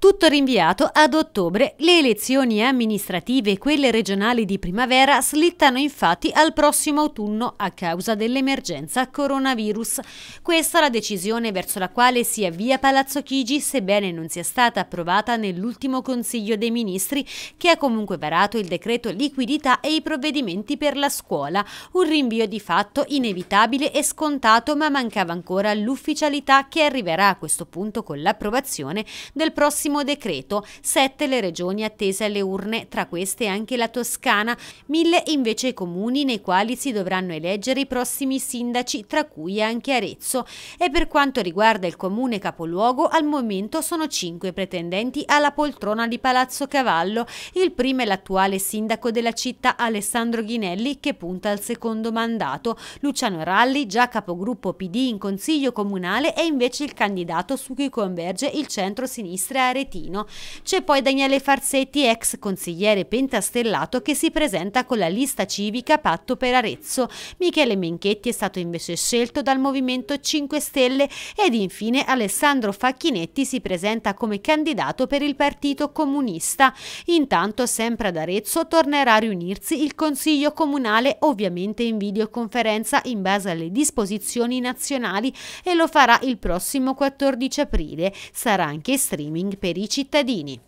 Tutto rinviato ad ottobre. Le elezioni amministrative e quelle regionali di primavera slittano infatti al prossimo autunno a causa dell'emergenza coronavirus. Questa è la decisione verso la quale si avvia Palazzo Chigi, sebbene non sia stata approvata nell'ultimo Consiglio dei Ministri, che ha comunque varato il decreto liquidità e i provvedimenti per la scuola. Un rinvio di fatto inevitabile e scontato, ma mancava ancora l'ufficialità che arriverà a questo punto con l'approvazione del prossimo prossimo decreto. Sette le regioni attese alle urne, tra queste anche la Toscana, mille invece i comuni nei quali si dovranno eleggere i prossimi sindaci, tra cui anche Arezzo. E per quanto riguarda il comune capoluogo, al momento sono cinque pretendenti alla poltrona di Palazzo Cavallo. Il primo è l'attuale sindaco della città Alessandro Ghinelli che punta al secondo mandato. Luciano Ralli, già capogruppo PD in Consiglio Comunale, è invece il candidato su cui converge il centro-sinistra Arezzo. Aretino. C'è poi Daniele Farsetti, ex consigliere pentastellato, che si presenta con la lista civica Patto per Arezzo. Michele Menchetti è stato invece scelto dal Movimento 5 Stelle ed infine Alessandro Facchinetti si presenta come candidato per il Partito Comunista. Intanto, sempre ad Arezzo, tornerà a riunirsi il Consiglio Comunale, ovviamente in videoconferenza in base alle disposizioni nazionali e lo farà il prossimo 14 aprile. Sarà anche streaming per per i cittadini.